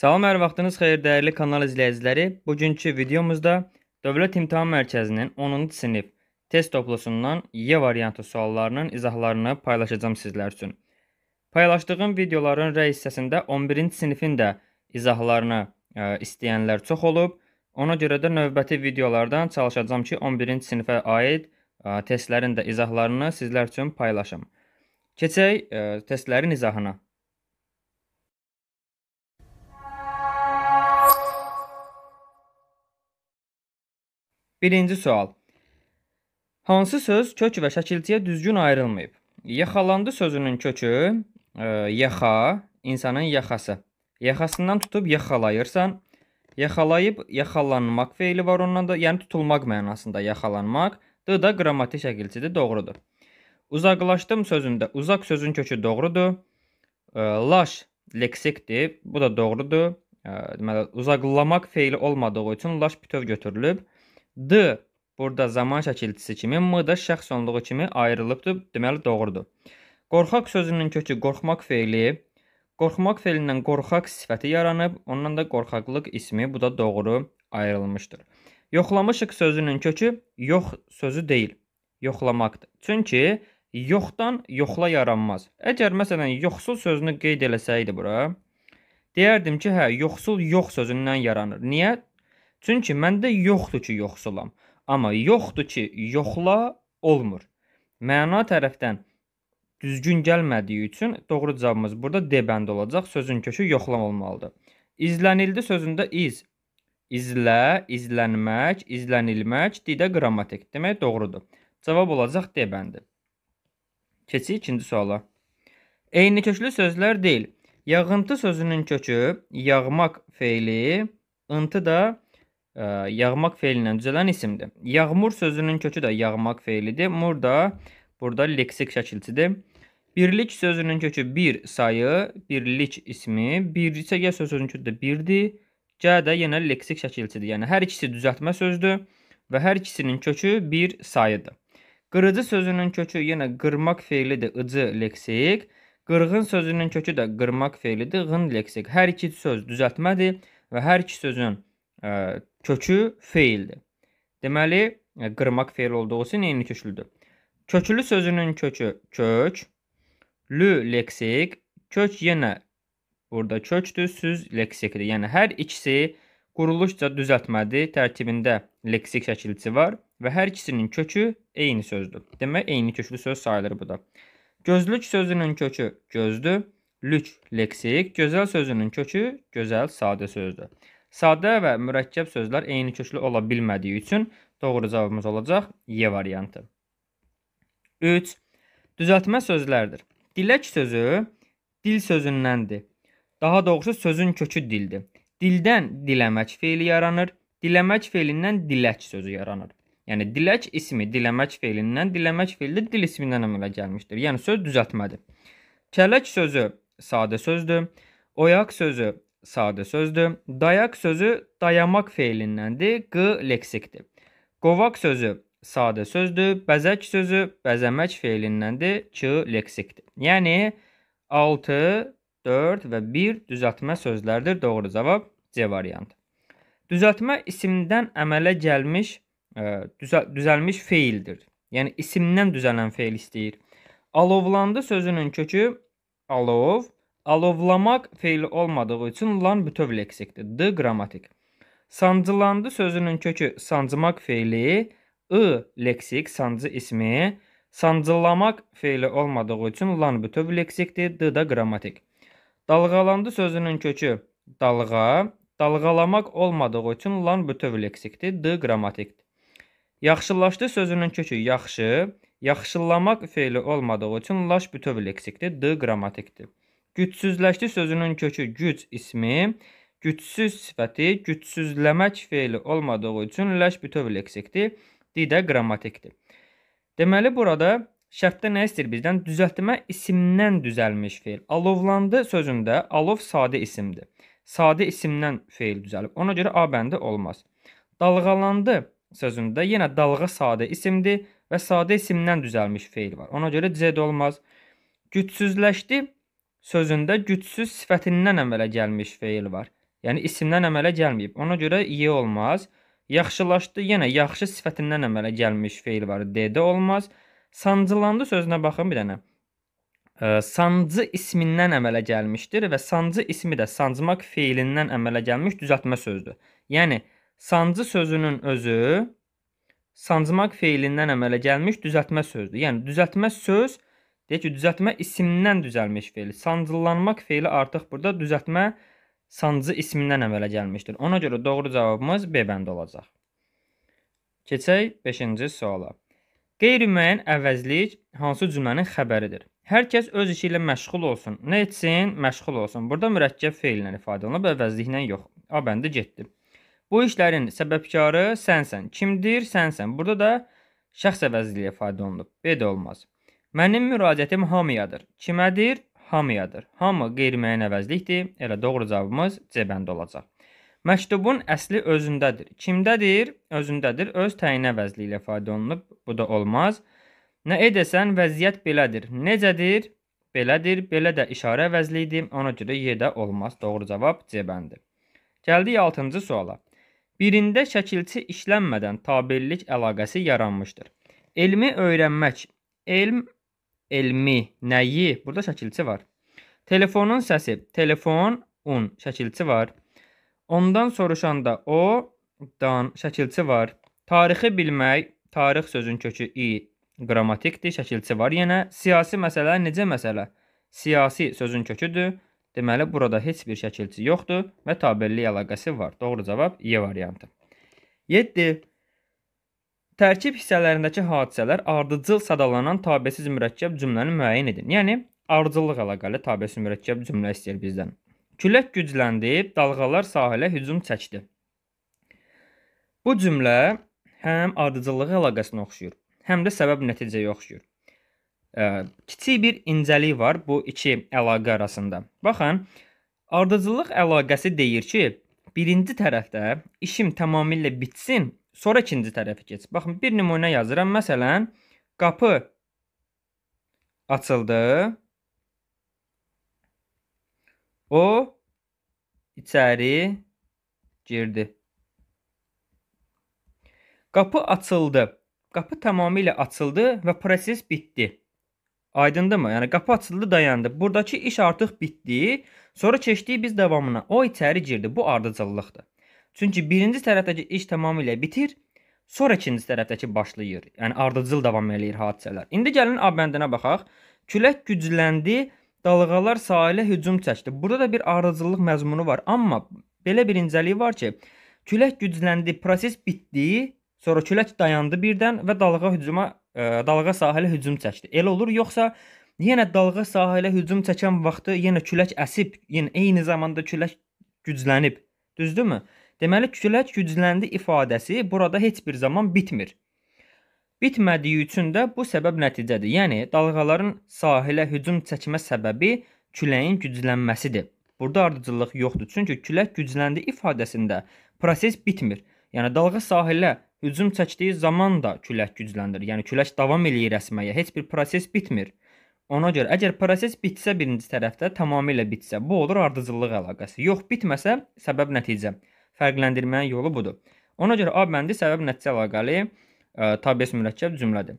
Salam, hər vaxtınız xeyir dəyərli kanal izləyiciləri. Bugünkü videomuzda Dövlət İmtahan Mərkəzinin 10-cu sinif test toplusundan Y variantı suallarının izahlarını paylaşacağım sizlər üçün. Paylaşdığım videoların rəy hissəsində 11-ci sinifin də izahlarını ə, e, istəyənlər çox olub. Ona görə də növbəti videolardan çalışacağam ki, 11-ci sinifə aid ə, e, testlərin də izahlarını sizlər üçün paylaşım. Keçək ə, e, testlərin izahına. Birinci sual. Hansı söz kök və şəkilciyə düzgün ayrılmayıb? Yaxalandı sözünün kökü e, yaxa, insanın yaxası. Yaxasından tutub yaxalayırsan. Yaxalayıb yaxalanmaq feili var ondan da, yəni tutulmaq mənasında yaxalanmaq. D da qrammatik şəkilçidir, doğrudur. Uzaqlaşdım sözündə uzaq sözün kökü doğrudur. E, laş leksikdir, bu da doğrudur. E, deməli uzaqlamaq feili olmadığı üçün laş bütöv götürülüb. D burada zaman şəkilçisi kimi, M də şəxs onluğu kimi ayrılıbdır, deməli doğrudur. Qorxaq sözünün kökü qorxmaq feili, qorxmaq feilindən qorxaq sifəti yaranıb, ondan da qorxaqlıq ismi, bu da doğru ayrılmışdır. Yoxlamışıq sözünün kökü yox sözü deyil, yoxlamaqdır. Çünki yoxdan yoxla yaranmaz. Əgər məsələn yoxsul sözünü qeyd eləsəydi bura, deyərdim ki, hə, yoxsul yox sözündən yaranır. Niyə? Çünki məndə yoxdur ki, yoxsulam. Amma yoxdur ki, yoxla olmur. Məna tərəfdən düzgün gəlmədiyi üçün doğru cavabımız burada D bəndi olacaq. Sözün kökü yoxlam olmalıdır. İzlənildi sözündə iz izlə, izlənmək, izlənilmək, didə qrammatik demək doğrudur. Cavab olacaq D bəndi. Keçik ikinci suala. Eyni köklü sözlər deyil. Yağıntı sözünün kökü yağmaq feili, ıntı da yağmaq feilindən düzələn isimdir. Yağmur sözünün kökü də yağmaq feilidir. Mur da burada leksik şəkilçidir. Birlik sözünün kökü bir sayı, birlik ismi, bircə ya sözünün kökü də birdir. Gə də yenə leksik şəkilçidir. Yəni hər ikisi düzəltmə sözdür və hər ikisinin kökü bir sayıdır. Qırıcı sözünün kökü yenə qırmaq feilidir, ıcı leksik. Qırğın sözünün kökü də qırmaq feilidir,ğın leksik. Hər iki söz düzəltmədir və hər iki sözün kökü feildir. Deməli, e, qırmaq feil olduğu üçün eyni köklüdür. Köklü sözünün kökü kök, lü leksik, kök yenə burada kökdür, süz leksikdir. Yəni hər ikisi quruluşca düzəltmədir, tərkibində leksik şəkilçisi var və hər ikisinin kökü eyni sözdür. Demək, eyni köklü söz sayılır bu da. Gözlük sözünün kökü gözdür, lük leksik, gözəl sözünün kökü gözəl sadə sözdür. Sadə və mürəkkəb sözlər eyni köklü ola bilmədiyi üçün doğru cavabımız olacaq Y variantı. 3. Düzəltmə sözlərdir. Dilək sözü dil sözündəndir. Daha doğrusu sözün kökü dildir. Dildən diləmək feili yaranır. Diləmək feilindən dilək sözü yaranır. Yəni dilək ismi diləmək feilindən, diləmək feili dil ismindən əmələ gəlmişdir. Yəni söz düzəltmədir. Kələk sözü sadə sözdür. Oyaq sözü sadə sözdür. Dayaq sözü dayamaq feilindəndir, q leksikdir. Qovaq sözü sadə sözdür, bəzək sözü bəzəmək feilindəndir, ç leksikdir. Yəni 6, 4 və 1 düzəltmə sözlərdir. Doğru cavab C variantı. Düzəltmə isimdən əmələ gəlmiş ə, e, düzə, düzəlmiş feildir. Yəni isimdən düzələn feil istəyir. Alovlandı sözünün kökü alov Alovlamaq feili olmadığı üçün lan bütöv leksikdir. D qrammatik. Sancılandı sözünün kökü sancmaq feili, ı leksik sancı ismi, sancılamaq feili olmadığı üçün lan bütöv leksikdir. D da qrammatik. Dalğalandı sözünün kökü dalğa, dalğalamaq olmadığı üçün lan bütöv leksikdir. D qrammatikdir. Yaxşılaşdı sözünün kökü yaxşı, yaxşılamaq feili olmadığı üçün laş bütöv leksikdir. D qrammatikdir. Gücsüzləşdi sözünün kökü güc ismi, gücsüz sifəti gücsüzləmək feili olmadığı üçün ləş bütöv leksikdir, di də qrammatikdir. Deməli burada şərtdə nə istəyir bizdən? Düzəltmə isimdən düzəlmiş feil. Alovlandı sözündə alov sadə isimdir. Sadə isimdən feil düzəlib. Ona görə A bəndi olmaz. Dalğalandı sözündə yenə dalğa sadə isimdir və sadə isimdən düzəlmiş feil var. Ona görə C də olmaz. Gücsüzləşdi sözündə gücsüz sifətindən əmələ gəlmiş feil var. Yəni isimdən əmələ gəlməyib. Ona görə y olmaz. Yaxşılaşdı yenə yaxşı sifətindən əmələ gəlmiş feil var. D-də olmaz. Sancılandı sözünə baxın bir dənə. E, sancı ismindən əmələ gəlmişdir və sancı ismi də sancmaq feilindən əmələ gəlmiş düzəltmə sözdür. Yəni sancı sözünün özü sancmaq feilindən əmələ gəlmiş düzəltmə sözdür. Yəni düzəltmə söz Deyək ki, düzəltmə isimdən düzəlmiş feil. Sancıllanmaq feili artıq burada düzəltmə sancı ismindən əmələ gəlmişdir. Ona görə doğru cavabımız B bəndi olacaq. Keçək 5-ci suala. Qeyri-müəyyən əvəzlik hansı cümlənin xəbəridir? Hər kəs öz işi ilə məşğul olsun. Nə etsin? Məşğul olsun. Burada mürəkkəb feillə ifadə olunub, əvəzliklə yox. A bəndi getdi. Bu işlərin səbəbkarı sənsən. Kimdir? Sənsən. Burada da şəxs əvəzliyi ifadə olunub. B də olmaz. Mənim müraciətim hamıyadır. Kimədir? Hamıyadır. Hamı qeyri-müəyyən əvəzlikdir. Elə doğru cavabımız C bəndi olacaq. Məktubun əsli özündədir. Kimdədir? Özündədir. Öz təyin əvəzliyi ilə ifadə olunub. Bu da olmaz. Nə edəsən vəziyyət belədir. Necədir? Belədir. Belə də işarə əvəzliyidir. Ona görə Y-də olmaz. Doğru cavab C bəndi. Gəldik 6-cı suala. Birində şəkilçi işlənmədən tabellik əlaqəsi yaranmışdır. Elmi öyrənmək, elm elmi, nəyi? Burada şəkilçi var. Telefonun səsi. Telefon, un. Şəkilçi var. Ondan soruşanda o, dan. Şəkilçi var. Tarixi bilmək. Tarix sözün kökü i. Qrammatikdir. Şəkilçi var. Yenə siyasi məsələ necə məsələ? Siyasi sözün köküdür. Deməli, burada heç bir şəkilçi yoxdur və tabelli əlaqəsi var. Doğru cavab E variantı. 7. Tərkib hissələrindəki hadisələr ardıcıl sadalanan tabesiz mürəkkəb cümləni müəyyən edin. Yəni ardıcıllıq əlaqəli tabesiz mürəkkəb cümlə istəyir bizdən. Külək gücləndib, dalğalar sahilə hücum çəkdi. Bu cümlə həm ardıcıllığı əlaqəsinə oxşuyur, həm də səbəb-nəticəyə oxşuyur. Ə, kiçik bir incəlik var bu iki əlaqə arasında. Baxın, ardıcıllıq əlaqəsi deyir ki, birinci tərəfdə işim tamamilə bitsin, Sonra ikinci tərəfə keç. Baxın, bir nümunə yazıram. Məsələn, qapı açıldı. O içəri girdi. Qapı açıldı. Qapı tamamilə açıldı və proses bitdi. Aydındırmı? Yəni qapı açıldı, dayandı. Buradakı iş artıq bitdi. Sonra keçdik biz davamına. O içəri girdi. Bu ardıcıllıqdır. Çünki birinci tərəfdəki iş tamamilə bitir, sonra ikinci tərəfdəki başlayır. Yəni ardıcıl davam eləyir hadisələr. İndi gəlin A bəndinə baxaq. Külək gücləndi, dalğalar sahilə hücum çəkdi. Burada da bir ardıcıllıq məzmunu var, amma belə bir incəliyi var ki, külək gücləndi, proses bitdi, sonra külək dayandı birdən və dalğa hücuma ə, e, dalğa sahilə hücum çəkdi. Elə olur, yoxsa yenə dalğa sahilə hücum çəkən vaxtı yenə külək əsib, yenə eyni zamanda külək güclənib. Düzdürmü? Deməli külək gücləndi ifadəsi burada heç bir zaman bitmir. Bitmədiyi üçün də bu səbəb nəticədir. Yəni dalğaların sahilə hücum çəkmə səbəbi küləyin güclənməsidir. Burada ardıcıllıq yoxdur, çünki külək gücləndi ifadəsində proses bitmir. Yəni dalğa sahilə hücum çəkdiyi zaman da külək gücləndir. Yəni külək davam eləyir əsməyə, heç bir proses bitmir. Ona görə əgər proses bitsə birinci tərəfdə tamamilə bitsə, bu olur ardıcıllıq əlaqəsi. Yox, bitməsə səbəb nəticə fərqləndirmənin yolu budur. Ona görə A bəndi səbəb-nəticə əlaqəli ə, e, tabiəsi mürəkkəb cümlədir.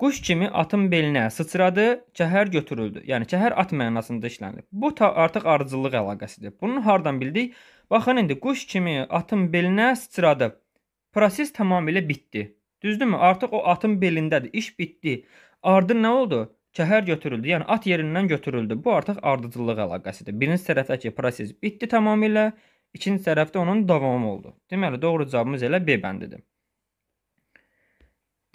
Quş kimi atın belinə sıçradı, kəhər götürüldü. Yəni kəhər at mənasında işlənilib. Bu artıq ardıcıllıq əlaqəsidir. Bunu hardan bildik? Baxın indi quş kimi atın belinə sıçradı. Proses tamamilə bitdi. Düzdürmü? Artıq o atın belindədir. İş bitdi. Ardı nə oldu? Kəhər götürüldü. Yəni at yerindən götürüldü. Bu artıq ardıcıllıq əlaqəsidir. Birinci tərəfdəki proses bitdi tamamilə. İkinci tərəfdə onun davamı oldu. Deməli, doğru cavabımız elə B bəndidir.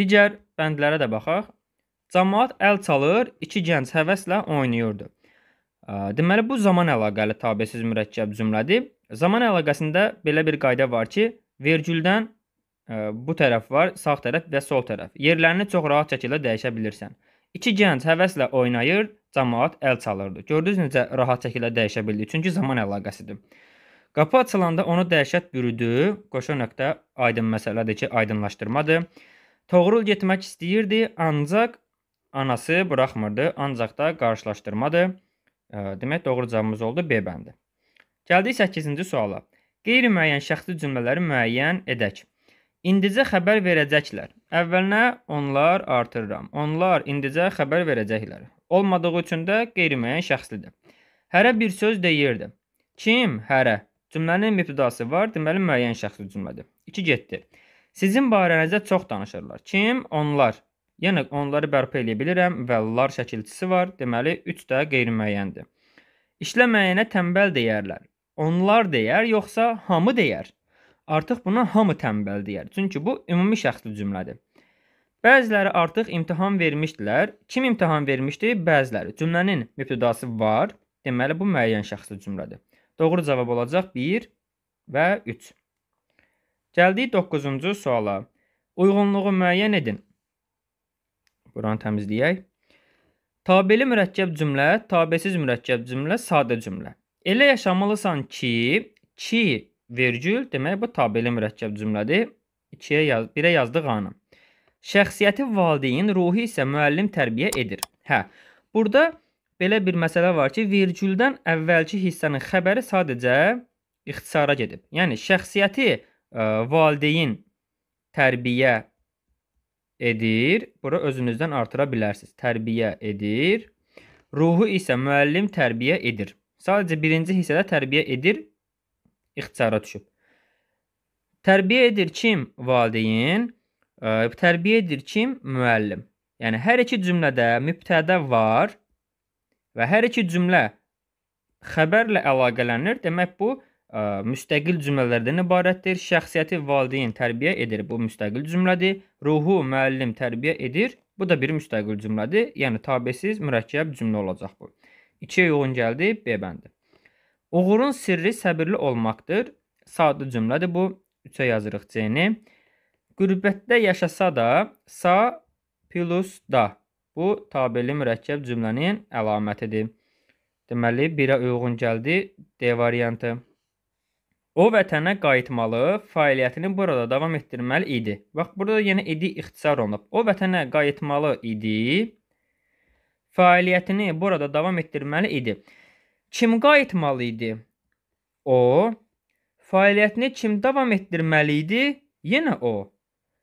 Digər bəndlərə də baxaq. Cəmaət əl çalır, iki gənc həvəslə oynayırdı. Deməli, bu zaman əlaqəli tabəsiz mürəkkəb cümlədir. Zaman əlaqəsində belə bir qayda var ki, vergüldən bu tərəf var, sağ tərəf və sol tərəf. Yerlərini çox rahat şəkildə dəyişə bilirsən. İki gənc həvəslə oynayır, cəmaət əl çalırdı. Gördünüz necə rahat şəkildə dəyişə bildi? Çünki zaman əlaqəsidir. Qapı açılanda onu dəhşət bürüdü. Qoşa nöqtə aydın məsələdir ki, aydınlaşdırmadır. Toğrul getmək istəyirdi, ancaq anası buraxmırdı. Ancaq da qarşılaşdırmadır. E, demək doğru cavabımız oldu B bəndi. Gəldik 8-ci suala. Qeyri-müəyyən şəxsi cümlələri müəyyən edək. İndicə xəbər verəcəklər. Əvvəlinə onlar artırıram. Onlar indicə xəbər verəcəklər. Olmadığı üçün də qeyri-müəyyən şəxslidir. Hərə bir söz deyirdi. Kim? Hərə. Cümlənin ibtidası var, deməli müəyyən şəxsli cümlədir. 2 getdi. Sizin barənizdə çox danışırlar. Kim? Onlar. Yəni onları bərpa eləyə bilirəm və lar şəkilçisi var. Deməli 3 də qeyri-müəyyəndir. İşləməyənə tənbəl deyərlər. Onlar deyər, yoxsa hamı deyər? Artıq buna hamı tənbəl deyər. Çünki bu ümumi şəxsli cümlədir. Bəziləri artıq imtahan vermişdilər. Kim imtahan vermişdi? Bəziləri. Cümlənin mübtədası var. Deməli bu müəyyən şəxsli cümlədir. Doğru cavab olacaq 1 və 3. Gəldik 9-cu suala. Uyğunluğu müəyyən edin. Buranı təmizləyək. Tabeli mürəkkəb cümlə, tabesiz mürəkkəb cümlə, sadə cümlə. Elə yaşamalısan ki, ki vergül, demək bu tabeli mürəkkəb cümlədir. 2-yə yaz, 1-ə yazdıq anı. Şəxsiyyəti valideyn, ruhi isə müəllim tərbiyə edir. Hə. Burada belə bir məsələ var ki, vergüldən əvvəlki hissənin xəbəri sadəcə ixtisara gedib. Yəni şəxsiyyəti ə, e, valideyn tərbiyə edir. Bura özünüzdən artıra bilərsiniz. Tərbiyə edir. Ruhu isə müəllim tərbiyə edir. Sadəcə birinci hissədə tərbiyə edir ixtisara düşüb. Tərbiyə edir kim? Valideyn. Ə, e, tərbiyə edir kim? Müəllim. Yəni hər iki cümlədə mübtədə var və hər iki cümlə xəbərlə əlaqələnir. Demək bu ə, e, müstəqil cümlələrdən ibarətdir. Şəxsiyyəti valideyn tərbiyə edir. Bu müstəqil cümlədir. Ruhu müəllim tərbiyə edir. Bu da bir müstəqil cümlədir. Yəni tabesiz mürəkkəb cümlə olacaq bu. 2-yə uyğun gəldi B bəndi. Uğurun sirri səbirli olmaqdır. Sadə cümlədir bu. 3-ə yazırıq C-ni. Qürbətdə yaşasa da, sa plus da Bu tabeli mürəkkəb cümlənin əlamətidir. Deməli, 1-ə uyğun gəldi D variantı. O vətənə qayıtmalı, fəaliyyətini burada davam etdirməli idi. Bax, burada yenə idi ixtisar olunub. O vətənə qayıtmalı idi, fəaliyyətini burada davam etdirməli idi. Kim qayıtmalı idi? O, fəaliyyətini kim davam etdirməli idi? Yenə o.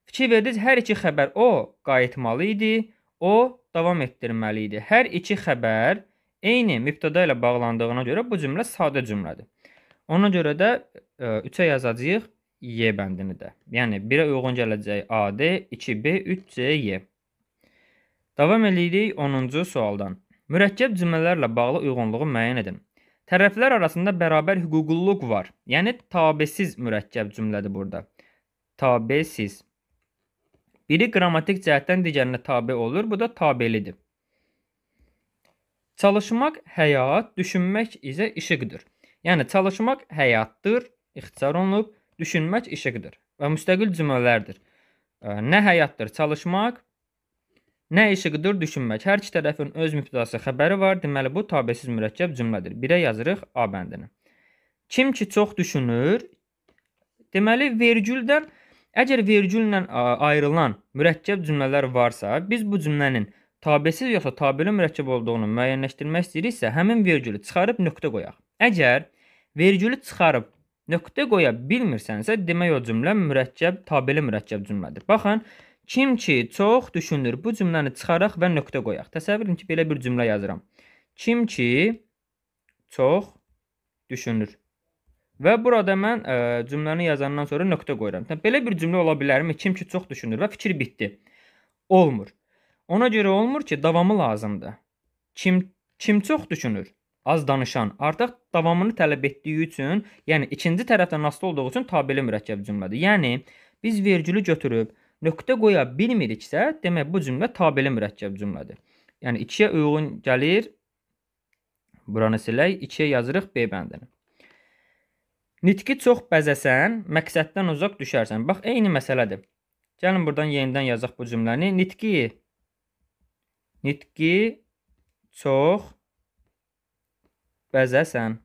Fikir verdiniz, hər iki xəbər o qayıtmalı idi, o davam etdirməli idi. Hər iki xəbər eyni mübtəda ilə bağlandığına görə bu cümlə sadə cümlədir. Ona görə də 3-ə e, yazacağıq Y bəndini də. Yəni 1-ə uyğun gələcək AD, 2B, 3C, Y. Davam edirik 10-cu sualdan. Mürəkkəb cümlələrlə bağlı uyğunluğu müəyyən edin. Tərəflər arasında bərabər hüquqluluq var. Yəni tabesiz mürəkkəb cümlədir burada. Tabesiz. Biri qrammatik cəhətdən digərinə tabe olur. Bu da tabelidir. Çalışmaq həyat, düşünmək isə işıqdır. Yəni çalışmaq həyatdır, ixtisar olunub, düşünmək işıqdır və müstəqil cümlələrdir. Nə həyatdır çalışmaq, nə işıqdır düşünmək. Hər iki tərəfin öz mübtədası xəbəri var. Deməli bu tabesiz mürəkkəb cümlədir. Birə yazırıq A bəndini. Kim ki çox düşünür, deməli vergüldən Əgər vergüllə ayrılan mürəkkəb cümlələr varsa, biz bu cümlənin tabesiz yoxsa tabeli mürəkkəb olduğunu müəyyənləşdirmək istəyiriksə, həmin vergülü çıxarıb nöqtə qoyaq. Əgər vergülü çıxarıb nöqtə qoya bilmirsənsə, demək o cümlə mürəkkəb, tabeli mürəkkəb cümlədir. Baxın, kim ki çox düşünür, bu cümləni çıxaraq və nöqtə qoyaq. Təsəvvür edin ki, belə bir cümlə yazıram. Kim ki çox düşünür. Və burada mən ə, e, cümləni yazandan sonra nöqtə qoyuram. Belə bir cümlə ola bilərmi? Kim ki çox düşünür və fikir bitdi. Olmur. Ona görə olmur ki, davamı lazımdır. Kim kim çox düşünür, az danışan artıq davamını tələb etdiyi üçün, yəni ikinci tərəfdən asılı olduğu üçün tabeli mürəkkəb cümlədir. Yəni biz vergülü götürüb nöqtə qoya bilmiriksə, demək bu cümlə tabeli mürəkkəb cümlədir. Yəni 2-yə uyğun gəlir. Buranı silək, 2-yə yazırıq B bəndini. Nitqi çox bəzəsən, məqsəddən uzaq düşərsən. Bax, eyni məsələdir. Gəlin buradan yenidən yazaq bu cümləni. Nitqi Nitqi çox bəzəsən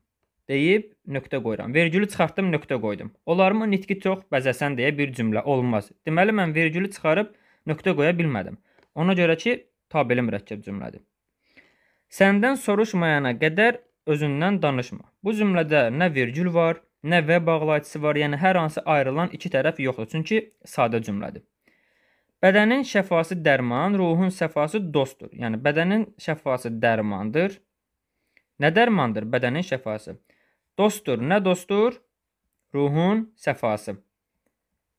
deyib nöqtə qoyuram. Vergülü çıxartdım, nöqtə qoydum. Olarmı nitqi çox bəzəsən deyə bir cümlə olmaz. Deməli mən vergülü çıxarıb nöqtə qoya bilmədim. Ona görə ki, tabeli mürəkkəb cümlədir. Səndən soruşmayana qədər özündən danışma. Bu cümlədə nə vergül var, nə və bağlayıcısı var, yəni hər hansı ayrılan iki tərəf yoxdur, çünki sadə cümlədir. Bədənin şəfası dərman, ruhun səfası dostdur. Yəni bədənin şəfası dərmandır. Nə dərmandır bədənin şəfası? Dostdur, nə dostdur? Ruhun səfası.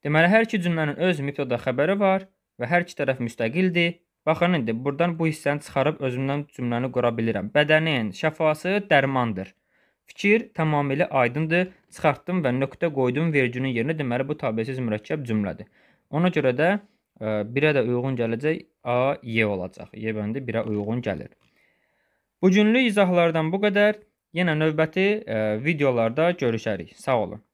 Deməli hər iki cümlənin öz mübtəda xəbəri var və hər iki tərəf müstəqildir. Baxın indi burdan bu hissəni çıxarıb özümdən cümləni qura bilirəm. Bədənin şəfası dərmandır. Fikir tamamilə aydındır çıxartdım və nöqtə qoydum verginin yerinə, deməli bu tabelsiz mürəkkəb cümlədir. Ona görə də 1-ə e, də uyğun gələcək A, Y olacaq. Y bəndi 1-ə uyğun gəlir. Bugünlük izahlardan bu qədər. Yenə növbəti e, videolarda görüşərik. Sağ olun.